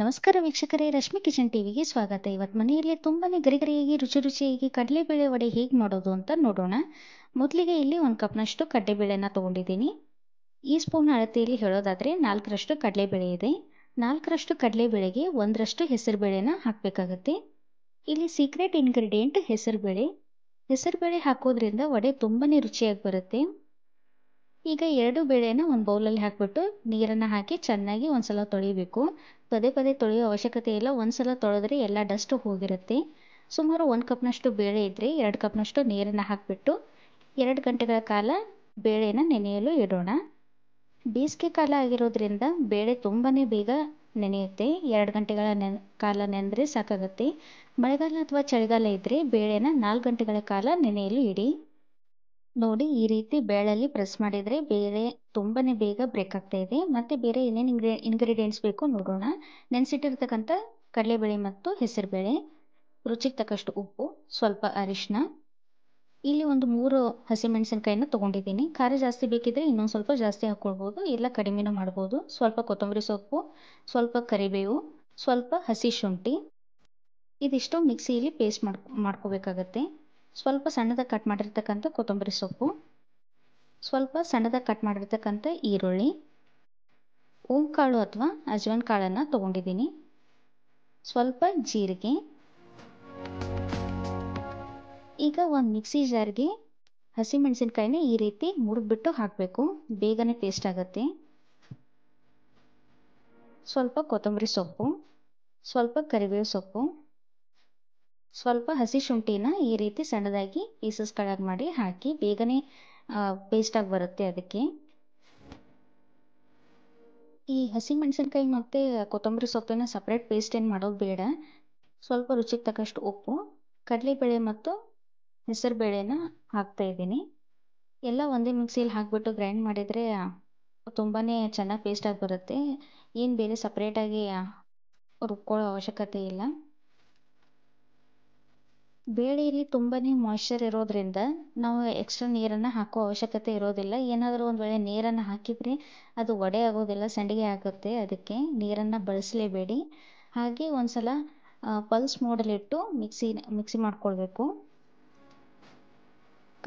ನಮಸ್ಕಾರ ವೀಕ್ಷಕರೇ ರಶ್ಮಿ ಕಿಚನ್ ಟಿವಿಗೆ ಸ್ವಾಗತ ಇವತ್ತು ಮನೆಯಲ್ಲಿ ತುಂಬಾನೇ ಗರಿಗರಿಯಾಗಿ ರುಚಿ ರುಚಿಯಾಗಿ ಕಡಲೆಬೇಳೆ ವಡೆ ಹೇಗೆ ಮಾಡೋದು ಅಂತ ನೋಡೋಣ ಮೊದಲಿಗೆ ಇಲ್ಲಿ ಒಂದು ಕಪ್ನಷ್ಟು ಕಡಲೆಬೇಳೆನ ತೊಗೊಂಡಿದ್ದೀನಿ ಈ ಸ್ಪೂನ್ ಅಳತೆಯಲ್ಲಿ ಹೇಳೋದಾದರೆ ನಾಲ್ಕರಷ್ಟು ಕಡಲೆಬೇಳೆ ಇದೆ ನಾಲ್ಕರಷ್ಟು ಕಡಲೆಬೇಳೆಗೆ ಒಂದರಷ್ಟು ಹೆಸರುಬೇಳೆನ ಹಾಕಬೇಕಾಗತ್ತೆ ಇಲ್ಲಿ ಸೀಕ್ರೆಟ್ ಇಂಗ್ರೀಡಿಯೆಂಟ್ ಹೆಸರುಬೇಳೆ ಹೆಸರುಬೇಳೆ ಹಾಕೋದ್ರಿಂದ ವಡೆ ತುಂಬಾ ರುಚಿಯಾಗಿ ಬರುತ್ತೆ ಈಗ ಎರಡು ಬೇಳೆನ ಒಂದು ಬೌಲಲ್ಲಿ ಹಾಕಿಬಿಟ್ಟು ನೀರನ್ನು ಹಾಕಿ ಚೆನ್ನಾಗಿ ಒಂದು ಸಲ ತೊಳಿಬೇಕು ಪದೇ ಪದೇ ತೊಳೆಯೋ ಅವಶ್ಯಕತೆ ಇಲ್ಲ ಒಂದು ಸಲ ತೊಳೆದ್ರೆ ಎಲ್ಲ ಡಸ್ಟು ಹೋಗಿರುತ್ತೆ ಸುಮಾರು ಒಂದು ಕಪ್ನಷ್ಟು ಬೇಳೆ ಇದ್ದರೆ ಎರಡು ಕಪ್ನಷ್ಟು ನೀರನ್ನು ಹಾಕಿಬಿಟ್ಟು ಎರಡು ಗಂಟೆಗಳ ಕಾಲ ಬೇಳೆನ ನೆನೆಯಲು ಇಡೋಣ ಬೇಸಿಗೆ ಕಾಲ ಆಗಿರೋದ್ರಿಂದ ಬೇಳೆ ತುಂಬಾ ಬೇಗ ನೆನೆಯುತ್ತೆ ಎರಡು ಗಂಟೆಗಳ ನೆ ಕಾಲ ನೆನೆದ್ರೆ ಸಾಕಾಗುತ್ತೆ ಮಳೆಗಾಲ ಅಥವಾ ಚಳಿಗಾಲ ಇದ್ದರೆ ಬೇಳೆನ ನಾಲ್ಕು ಗಂಟೆಗಳ ಕಾಲ ನೆನೆಯಲು ಇಡಿ ನೋಡಿ ಈ ರೀತಿ ಬೇಳಲ್ಲಿ ಪ್ರೆಸ್ ಮಾಡಿದರೆ ಬೇರೆ ತುಂಬಾ ಬೇಗ ಬ್ರೇಕ್ ಆಗ್ತಾ ಇದೆ ಮತ್ತು ಬೇರೆ ಏನೇನು ಇಂಗ್ರಿ ಇಂಗ್ರೀಡಿಯೆಂಟ್ಸ್ ಬೇಕು ನೋಡೋಣ ನೆನೆಸಿಟ್ಟಿರ್ತಕ್ಕಂಥ ಕಡಲೆಬೇಳೆ ಮತ್ತು ಹೆಸರುಬೇಳೆ ರುಚಿಗೆ ತಕ್ಕಷ್ಟು ಉಪ್ಪು ಸ್ವಲ್ಪ ಅರಿಶಿನ ಇಲ್ಲಿ ಒಂದು ಮೂರು ಹಸಿಮೆಣ್ಸಿನ್ಕಾಯಿನ ತೊಗೊಂಡಿದ್ದೀನಿ ಖಾರ ಜಾಸ್ತಿ ಬೇಕಿದ್ರೆ ಇನ್ನೊಂದು ಸ್ವಲ್ಪ ಜಾಸ್ತಿ ಹಾಕ್ಕೊಳ್ಬೋದು ಇಲ್ಲ ಕಡಿಮೆನೂ ಮಾಡ್ಬೋದು ಸ್ವಲ್ಪ ಕೊತ್ತಂಬರಿ ಸೊಪ್ಪು ಸ್ವಲ್ಪ ಕರಿಬೇವು ಸ್ವಲ್ಪ ಹಸಿ ಶುಂಠಿ ಇದಿಷ್ಟು ಮಿಕ್ಸಿಯಲ್ಲಿ ಪೇಸ್ಟ್ ಮಾಡ್ಕೊ ಮಾಡ್ಕೋಬೇಕಾಗತ್ತೆ ಸ್ವಲ್ಪ ಸಣ್ಣದಾಗಿ ಕಟ್ ಮಾಡಿರ್ತಕ್ಕಂಥ ಕೊತ್ತಂಬರಿ ಸೊಪ್ಪು ಸ್ವಲ್ಪ ಸಣ್ಣದಾಗಿ ಕಟ್ ಮಾಡಿರ್ತಕ್ಕಂಥ ಈರುಳ್ಳಿ ಕಾಳು ಅಥವಾ ಅಜ್ವನ್ ಕಾಳನ್ನು ತೊಗೊಂಡಿದ್ದೀನಿ ಸ್ವಲ್ಪ ಜೀರಿಗೆ ಈಗ ಒಂದು ಮಿಕ್ಸಿ ಜಾರ್ಗೆ ಹಸಿಮೆಣಸಿನ್ಕಾಯಿನ ಈ ರೀತಿ ಮುರಿದ್ಬಿಟ್ಟು ಹಾಕಬೇಕು ಬೇಗನೆ ಟೇಸ್ಟ್ ಆಗುತ್ತೆ ಸ್ವಲ್ಪ ಕೊತ್ತಂಬರಿ ಸೊಪ್ಪು ಸ್ವಲ್ಪ ಕರಿಬೇವು ಸೊಪ್ಪು ಸ್ವಲ್ಪ ಹಸಿ ಶುಂಠಿನ ಈ ರೀತಿ ಸಣ್ಣದಾಗಿ ಪೀಸಸ್ ಪೀಸಸ್ಗಳಾಗಿ ಮಾಡಿ ಹಾಕಿ ಬೇಗನೆ ಪೇಸ್ಟಾಗಿ ಬರುತ್ತೆ ಅದಕ್ಕೆ ಈ ಹಸಿ ಮೆಣಸಿನ್ಕಾಯಿ ಮತ್ತು ಕೊತ್ತಂಬರಿ ಸೊಪ್ಪಿನ ಸಪ್ರೇಟ್ ಪೇಸ್ಟ್ ಏನು ಮಾಡೋದು ಬೇಡ ಸ್ವಲ್ಪ ರುಚಿಗೆ ತಕ್ಕಷ್ಟು ಉಪ್ಪು ಕಡಲೆಬೇಳೆ ಮತ್ತು ಹೆಸರು ಬೇಳೆನ ಹಾಕ್ತಾ ಇದ್ದೀನಿ ಎಲ್ಲ ಒಂದೇ ಮಿಕ್ಸಿಲಿ ಹಾಕಿಬಿಟ್ಟು ಗ್ರೈಂಡ್ ಮಾಡಿದರೆ ತುಂಬಾ ಚೆನ್ನಾಗಿ ಪೇಸ್ಟಾಗಿ ಬರುತ್ತೆ ಏನು ಬೇರೆ ಸಪ್ರೇಟಾಗಿ ರುಬ್ಕೊಳ್ಳೋ ಅವಶ್ಯಕತೆ ಇಲ್ಲ ಬೇಳೆಲಿ ತುಂಬನೇ ಮಾಯ್ಶ್ಚರ್ ಇರೋದರಿಂದ ನಾವು ಎಕ್ಸ್ಟ್ರಾ ನೀರನ್ನು ಹಾಕೋ ಅವಶ್ಯಕತೆ ಇರೋದಿಲ್ಲ ಏನಾದರೂ ಒಂದು ವೇಳೆ ನೀರನ್ನು ಹಾಕಿದರೆ ಅದು ಒಡೆ ಆಗೋದಿಲ್ಲ ಸಂಡಿಗೆ ಆಗುತ್ತೆ ಅದಕ್ಕೆ ನೀರನ್ನು ಬಳಸಲೇಬೇಡಿ ಹಾಗೆ ಒಂದು ಸಲ ಪಲ್ಸ್ ಮೋಡಲ್ಲಿಟ್ಟು ಮಿಕ್ಸಿ ಮಿಕ್ಸಿ ಮಾಡ್ಕೊಳ್ಬೇಕು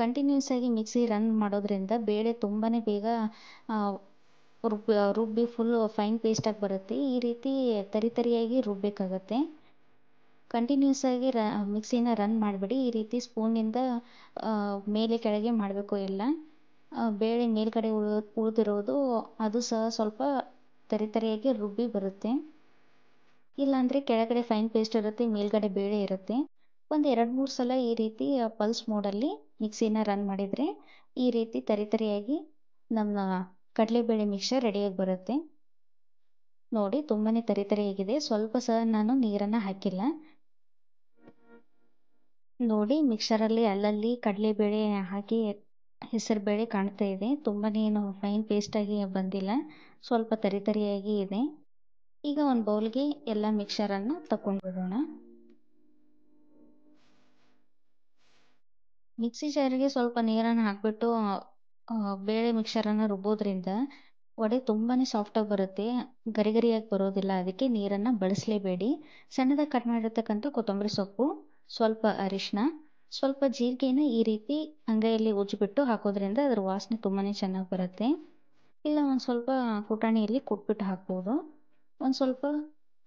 ಕಂಟಿನ್ಯೂಸ್ ಆಗಿ ಮಿಕ್ಸಿ ರನ್ ಮಾಡೋದ್ರಿಂದ ಬೇಳೆ ತುಂಬಾ ಬೇಗ ರುಬ್ಬಿ ರುಬ್ಬಿ ಫುಲ್ ಫೈನ್ ಪೇಸ್ಟಾಗಿ ಬರುತ್ತೆ ಈ ರೀತಿ ತರಿ ತರಿಯಾಗಿ ರುಬ್ಬಬೇಕಾಗತ್ತೆ ಕಂಟಿನ್ಯೂಸ್ ಆಗಿ ರ ಮಿಕ್ಸಿನ ರನ್ ಮಾಡಬೇಡಿ ಈ ರೀತಿ ಸ್ಪೂನಿಂದ ಮೇಲೆ ಕೆಳಗೆ ಮಾಡಬೇಕು ಎಲ್ಲ ಬೇಳೆ ಮೇಲುಗಡೆ ಉಳಿ ಉಳಿದಿರೋದು ಅದು ಸಹ ಸ್ವಲ್ಪ ತರಿ ತರಿಯಾಗಿ ರುಬ್ಬಿ ಬರುತ್ತೆ ಇಲ್ಲಾಂದರೆ ಕೆಳಗಡೆ ಫೈನ್ ಪೇಸ್ಟ್ ಇರುತ್ತೆ ಮೇಲುಗಡೆ ಬೇಳೆ ಇರುತ್ತೆ ಒಂದು ಎರಡು ಮೂರು ಸಲ ಈ ರೀತಿ ಪಲ್ಸ್ ಮೋಡಲ್ಲಿ ಮಿಕ್ಸಿನ ರನ್ ಮಾಡಿದರೆ ಈ ರೀತಿ ತರಿ ತರಿಯಾಗಿ ನಮ್ಮ ಕಡಲೆಬೇಳೆ ಮಿಕ್ಸರ್ ರೆಡಿಯಾಗಿ ಬರುತ್ತೆ ನೋಡಿ ತುಂಬಾ ತರಿತರಿಯಾಗಿದೆ ಸ್ವಲ್ಪ ಸಹ ನಾನು ನೀರನ್ನು ಹಾಕಿಲ್ಲ ನೋಡಿ ಮಿಕ್ಸರಲ್ಲಿ ಅಲ್ಲಲ್ಲಿ ಕಡಲೆಬೇಳೆ ಹಾಕಿ ಬೇಳೆ ಕಾಣ್ತಾ ಇದೆ ತುಂಬಾ ಏನು ಫೈನ್ ಪೇಸ್ಟಾಗಿ ಬಂದಿಲ್ಲ ಸ್ವಲ್ಪ ತರಿ ತರಿಯಾಗಿ ಇದೆ ಈಗ ಒಂದು ಬೌಲ್ಗೆ ಎಲ್ಲ ಮಿಕ್ಸರನ್ನು ತಗೊಂಡ್ಬಿಡೋಣ ಮಿಕ್ಸಿ ಜಾರಿಗೆ ಸ್ವಲ್ಪ ನೀರನ್ನು ಹಾಕಿಬಿಟ್ಟು ಬೇಳೆ ಅನ್ನು ರುಬ್ಬೋದ್ರಿಂದ ವಡೆ ತುಂಬಾ ಸಾಫ್ಟಾಗಿ ಬರುತ್ತೆ ಗರಿಗರಿಯಾಗಿ ಬರೋದಿಲ್ಲ ಅದಕ್ಕೆ ನೀರನ್ನು ಬಳಸಲೇಬೇಡಿ ಸಣ್ಣದಾಗಿ ಕಟ್ ಮಾಡಿರ್ತಕ್ಕಂಥ ಕೊತ್ತಂಬರಿ ಸೊಪ್ಪು ಸ್ವಲ್ಪ ಅರಿಶಿನ ಸ್ವಲ್ಪ ಜೀರಿಗೆನ ಈ ರೀತಿ ಅಂಗೈಯಲ್ಲಿ ಉಜ್ಜಿಬಿಟ್ಟು ಹಾಕೋದ್ರಿಂದ ಅದ್ರ ವಾಸನೆ ತುಂಬಾ ಚೆನ್ನಾಗಿ ಬರುತ್ತೆ ಇಲ್ಲ ಒಂದು ಸ್ವಲ್ಪ ಪುಟಾಣಿಯಲ್ಲಿ ಕುಟ್ಬಿಟ್ಟು ಹಾಕ್ಬೋದು ಒಂದು ಸ್ವಲ್ಪ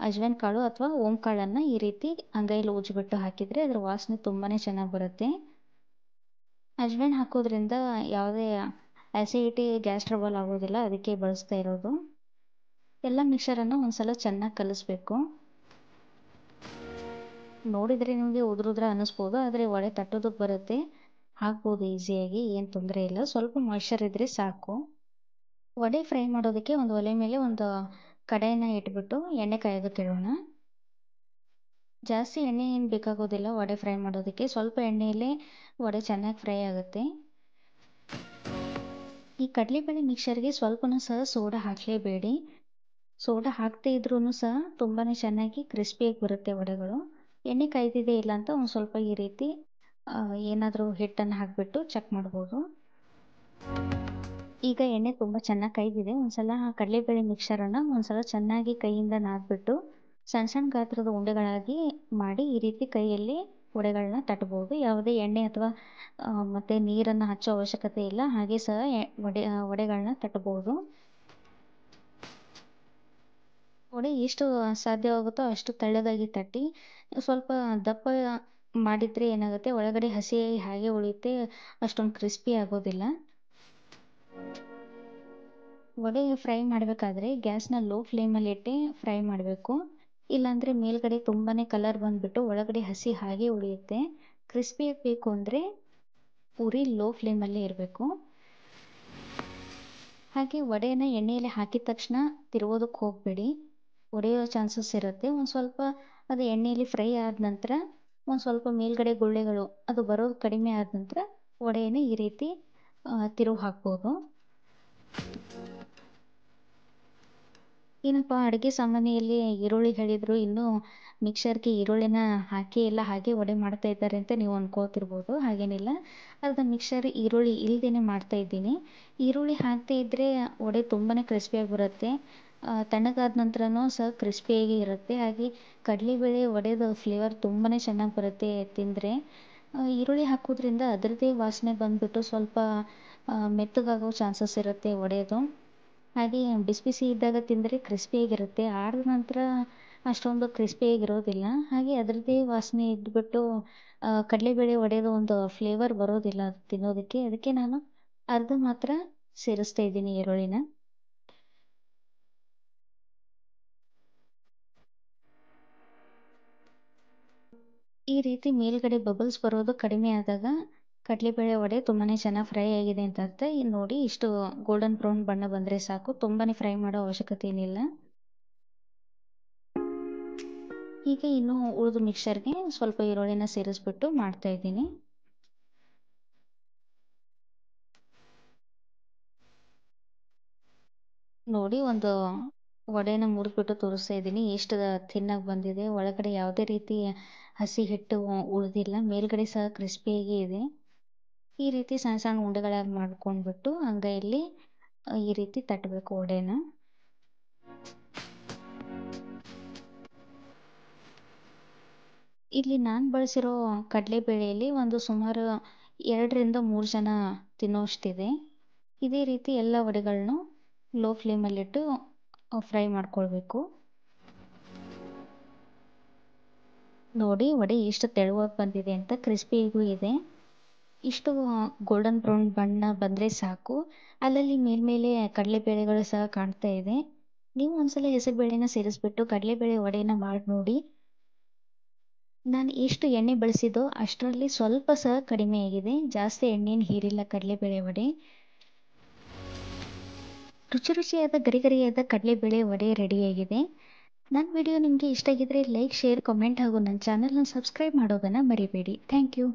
ಅಜ್ವೈನ್ ಕಾಳು ಅಥವಾ ಓಂ ಕಾಳನ್ನು ಈ ರೀತಿ ಅಂಗೈಯಲ್ಲಿ ಉಜ್ಜಿಬಿಟ್ಟು ಹಾಕಿದರೆ ಅದ್ರ ವಾಸನೆ ತುಂಬಾ ಚೆನ್ನಾಗಿ ಬರುತ್ತೆ ಅಜ್ವೈನ್ ಹಾಕೋದ್ರಿಂದ ಯಾವುದೇ ಆ್ಯಸಿಡಿಟಿ ಗ್ಯಾಸ್ ಟ್ರಬಲ್ ಆಗೋದಿಲ್ಲ ಅದಕ್ಕೆ ಬಳಸ್ತಾ ಇರೋದು ಎಲ್ಲ ಮಿಕ್ಸರನ್ನು ಒಂದು ಸಲ ಚೆನ್ನಾಗಿ ಕಲಿಸ್ಬೇಕು ನೋಡಿದರೆ ನಿಮಗೆ ಉದುರು ಉದುರು ಅನ್ನಿಸ್ಬೋದು ಆದರೆ ಒಡೆ ತಟ್ಟೋದಕ್ಕೆ ಬರುತ್ತೆ ಹಾಕ್ಬೋದು ಈಸಿಯಾಗಿ ಏನು ತೊಂದರೆ ಇಲ್ಲ ಸ್ವಲ್ಪ ಮಾಯ್ಶ್ಚರ್ ಇದ್ದರೆ ಸಾಕು ವಡೆ ಫ್ರೈ ಮಾಡೋದಕ್ಕೆ ಒಂದು ಒಲೆ ಮೇಲೆ ಒಂದು ಕಡಾಯನ್ನ ಇಟ್ಬಿಟ್ಟು ಎಣ್ಣೆ ಕಾಯೋದಕ್ಕೆ ಇಡೋಣ ಜಾಸ್ತಿ ಎಣ್ಣೆ ಏನು ಬೇಕಾಗೋದಿಲ್ಲ ವಡೆ ಫ್ರೈ ಮಾಡೋದಕ್ಕೆ ಸ್ವಲ್ಪ ಎಣ್ಣೆಯಲ್ಲೇ ವಡೆ ಚೆನ್ನಾಗಿ ಫ್ರೈ ಆಗುತ್ತೆ ಈ ಕಡಲೆಬೇಳೆ ಮಿಕ್ಸರ್ಗೆ ಸ್ವಲ್ಪನೂ ಸಹ ಸೋಡಾ ಹಾಕಲೇಬೇಡಿ ಸೋಡಾ ಹಾಕದೇ ಇದ್ರೂ ಸಹ ತುಂಬಾ ಚೆನ್ನಾಗಿ ಕ್ರಿಸ್ಪಿಯಾಗಿ ಬರುತ್ತೆ ವಡೆಗಳು ಎಣ್ಣೆ ಕೈದಿದೆ ಇಲ್ಲ ಅಂತ ಒಂದು ಸ್ವಲ್ಪ ಈ ರೀತಿ ಏನಾದರೂ ಹಿಟ್ಟನ್ನು ಹಾಕಿಬಿಟ್ಟು ಚೆಕ್ ಮಾಡ್ಬೋದು ಈಗ ಎಣ್ಣೆ ತುಂಬ ಚೆನ್ನಾಗಿ ಕೈದಿದೆ ಒಂದು ಸಲ ಕಡಲೆಬೇಳೆ ಮಿಕ್ಸರನ್ನು ಒಂದು ಸಲ ಚೆನ್ನಾಗಿ ಕೈಯಿಂದ ನಾದ್ಬಿಟ್ಟು ಸಣ್ಣ ಸಣ್ಣ ಗಾತ್ರದ ಉಂಡೆಗಳಾಗಿ ಮಾಡಿ ಈ ರೀತಿ ಕೈಯಲ್ಲಿ ಉಡೆಗಳನ್ನ ತಟ್ಬೋದು ಯಾವುದೇ ಎಣ್ಣೆ ಅಥವಾ ಮತ್ತು ನೀರನ್ನು ಹಚ್ಚೋ ಅವಶ್ಯಕತೆ ಇಲ್ಲ ಹಾಗೆ ಸಹ ಒಡೆ ಒಡೆಗಳನ್ನ ತಟ್ಬೋದು ವಡೆ ಎಷ್ಟು ಸಾಧ್ಯವಾಗುತ್ತೋ ಅಷ್ಟು ತೆಳ್ಳಗಾಗಿ ತಟ್ಟಿ ಸ್ವಲ್ಪ ದಪ್ಪ ಮಾಡಿದರೆ ಏನಾಗುತ್ತೆ ಒಳಗಡೆ ಹಸಿ ಹಾಗೆ ಉಳಿಯುತ್ತೆ ಅಷ್ಟೊಂದು ಕ್ರಿಸ್ಪಿ ಆಗೋದಿಲ್ಲ ವಡೆ ಫ್ರೈ ಮಾಡಬೇಕಾದ್ರೆ ಗ್ಯಾಸ್ನ ಲೋ ಫ್ಲೇಮಲ್ಲಿ ಇಟ್ಟು ಫ್ರೈ ಮಾಡಬೇಕು ಇಲ್ಲಾಂದರೆ ಮೇಲ್ಗಡೆ ತುಂಬಾ ಕಲರ್ ಬಂದುಬಿಟ್ಟು ಒಳಗಡೆ ಹಸಿ ಹಾಗೆ ಉಳಿಯುತ್ತೆ ಕ್ರಿಸ್ಪಿಯಾಗಿ ಬೇಕು ಅಂದರೆ ಪೂರಿ ಲೋ ಫ್ಲೇಮಲ್ಲೇ ಇರಬೇಕು ಹಾಗೆ ವಡೆನ ಎಣ್ಣೆಯಲ್ಲಿ ಹಾಕಿದ ತಕ್ಷಣ ತಿರುಗೋದಕ್ಕೆ ಹೋಗಬೇಡಿ ಒಡೆಯೋ ಚಾನ್ಸಸ್ ಇರುತ್ತೆ ಒಂದು ಸ್ವಲ್ಪ ಅದು ಎಣ್ಣೆಯಲ್ಲಿ ಫ್ರೈ ಆದ ನಂತರ ಒಂದು ಸ್ವಲ್ಪ ಮೇಲ್ಗಡೆ ಗುಳ್ಳೆಗಳು ಅದು ಬರೋದು ಕಡಿಮೆ ಆದ ನಂತರ ವಡೆಯನ್ನ ಈ ರೀತಿ ತಿರುವು ಹಾಕ್ಬೋದು ಏನಪ್ಪ ಅಡುಗೆ ಸಾಮಾನ್ಯಲ್ಲಿ ಈರುಳ್ಳಿ ಹೇಳಿದ್ರು ಇನ್ನೂ ಮಿಕ್ಸರ್ಗೆ ಈರುಳ್ಳಿನ ಹಾಕಿ ಎಲ್ಲ ಹಾಗೆ ವಡೆ ಮಾಡ್ತಾ ಇದ್ದಾರೆ ಅಂತ ನೀವು ಅನ್ಕೋತಿರ್ಬೋದು ಹಾಗೇನಿಲ್ಲ ಅದನ್ನ ಮಿಕ್ಸರ್ ಈರುಳ್ಳಿ ಇಲ್ದೇನೆ ಮಾಡ್ತಾ ಇದ್ದೀನಿ ಈರುಳ್ಳಿ ಹಾಕದೇ ಇದ್ರೆ ವಡೆ ತುಂಬಾನೇ ಕ್ರಿಸ್ಪಿಯಾಗಿ ಬರುತ್ತೆ ತಣ್ಣಗಾದ ನಂತರನೂ ಸಹ ಕ್ರಿಸ್ಪಿಯಾಗಿ ಇರುತ್ತೆ ಹಾಗೆ ಕಡಲೆಬೇಳೆ ವಡೆದು ಫ್ಲೇವರ್ ತುಂಬಾ ಚೆನ್ನಾಗಿ ಬರುತ್ತೆ ತಿಂದರೆ ಈರುಳ್ಳಿ ಹಾಕೋದ್ರಿಂದ ಅದರದ್ದೇ ವಾಸನೆ ಬಂದುಬಿಟ್ಟು ಸ್ವಲ್ಪ ಮೆತ್ತಗಾಗೋ ಚಾನ್ಸಸ್ ಇರುತ್ತೆ ವಡೆದು ಹಾಗೆ ಬಿಸಿ ಬಿಸಿ ಇದ್ದಾಗ ತಿಂದರೆ ಕ್ರಿಸ್ಪಿಯಾಗಿರುತ್ತೆ ಆಡಿದ ನಂತರ ಅಷ್ಟೊಂದು ಕ್ರಿಸ್ಪಿಯಾಗಿರೋದಿಲ್ಲ ಹಾಗೆ ಅದರದ್ದೇ ವಾಸನೆ ಇದ್ದುಬಿಟ್ಟು ಕಡಲೆಬೇಳೆ ವಡೆದು ಒಂದು ಫ್ಲೇವರ್ ಬರೋದಿಲ್ಲ ತಿನ್ನೋದಕ್ಕೆ ಅದಕ್ಕೆ ನಾನು ಅರ್ಧ ಮಾತ್ರ ಸೇರಿಸ್ತಾ ಇದ್ದೀನಿ ಈರುಳ್ಳಿನ ಈ ರೀತಿ ಮೇಲ್ಗಡೆ ಬಬಲ್ಸ್ ಬರೋದು ಕಡಿಮೆ ಆದಾಗ ಕಡಲೆಬೇಳೆ ವಡೆ ತುಂಬಾ ಚೆನ್ನಾಗಿ ಫ್ರೈ ಆಗಿದೆ ಅಂತ ಅರ್ಥ ನೋಡಿ ಇಷ್ಟು ಗೋಲ್ಡನ್ ಬ್ರೌನ್ ಬಣ್ಣ ಬಂದರೆ ಸಾಕು ತುಂಬಾ ಫ್ರೈ ಮಾಡೋ ಅವಶ್ಯಕತೆ ಏನಿಲ್ಲ ಈಗ ಇನ್ನು ಉಳಿದು ಮಿಕ್ಸರ್ಗೆ ಸ್ವಲ್ಪ ಈರುಳ್ಳಿನ ಸೇರಿಸ್ಬಿಟ್ಟು ಮಾಡ್ತಾ ಇದ್ದೀನಿ ನೋಡಿ ಒಂದು ವಡೆನ ಮುರಿದ್ಬಿಟ್ಟು ತೋರಿಸ್ತಾ ಇದ್ದೀನಿ ಎಷ್ಟು ತಿನ್ನಾಗಿ ಬಂದಿದೆ ಒಳಗಡೆ ಯಾವುದೇ ರೀತಿ ಹಸಿ ಹಿಟ್ಟು ಉಳಿದಿಲ್ಲ ಮೇಲುಗಡೆ ಸಹ ಕ್ರಿಸ್ಪಿಯಾಗಿ ಇದೆ ಈ ರೀತಿ ಸಣ್ಣ ಸಣ್ಣ ಉಂಡೆಗಳಾಗಿ ಮಾಡ್ಕೊಂಡ್ಬಿಟ್ಟು ಅಂಗೈಯಲ್ಲಿ ಈ ರೀತಿ ತಟ್ಟಬೇಕು ವಡೆನ ಇಲ್ಲಿ ನಾನು ಬಳಸಿರೋ ಕಡಲೆಬೇಳೆಯಲ್ಲಿ ಒಂದು ಸುಮಾರು ಎರಡರಿಂದ ಮೂರು ಜನ ತಿನ್ನೋಷ್ಟಿದೆ ಇದೇ ರೀತಿ ಎಲ್ಲ ವಡೆಗಳನ್ನೂ ಲೋ ಫ್ಲೇಮಲ್ಲಿಟ್ಟು ಫ್ರೈ ಮಾಡ್ಕೊಳ್ಬೇಕು ನೋಡಿ ವಡೆ ಇಷ್ಟು ತೆಳುವಾಗಿ ಬಂದಿದೆ ಅಂತ ಕ್ರಿಸ್ಪಿಗೂ ಇದೆ ಇಷ್ಟು ಗೋಲ್ಡನ್ ಬ್ರೌನ್ ಬಣ್ಣ ಬಂದರೆ ಸಾಕು ಅಲ್ಲಲ್ಲಿ ಮೇಲ್ಮೇಲೆ ಕಡಲೆಬೇಳೆಗಳು ಸಹ ಕಾಣ್ತಾ ಇದೆ ನೀವು ಒಂದ್ಸಲ ಹೆಸರುಬೇಳೆನ ಸೇರಿಸ್ಬಿಟ್ಟು ಕಡಲೆಬೇಳೆ ವಡೆನ ಮಾಡಿ ನೋಡಿ ನಾನು ಎಷ್ಟು ಎಣ್ಣೆ ಬಳಸಿದೋ ಅಷ್ಟರಲ್ಲಿ ಸ್ವಲ್ಪ ಸಹ ಕಡಿಮೆ ಆಗಿದೆ ಜಾಸ್ತಿ ಎಣ್ಣೆನ ಹೀರಿಲ್ಲ ಕಡಲೆಬೇಳೆ ವಡೆ ರುಚಿ ರುಚಿಯಾದ ಗರಿಗರಿಯಾದ ಕಡಲೆಬೇಳೆ ವಡೆ ರೆಡಿಯಾಗಿದೆ ನನ್ನ ವಿಡಿಯೋ ನಿಮಗೆ ಇಷ್ಟ ಆಗಿದ್ದರೆ ಲೈಕ್ ಶೇರ್ ಕಮೆಂಟ್ ಹಾಗೂ ನನ್ನ ಚಾನಲ್ನ ಸಬ್ಸ್ಕ್ರೈಬ್ ಮಾಡೋದನ್ನು ಮರಿಬೇಡಿ ಥ್ಯಾಂಕ್ ಯು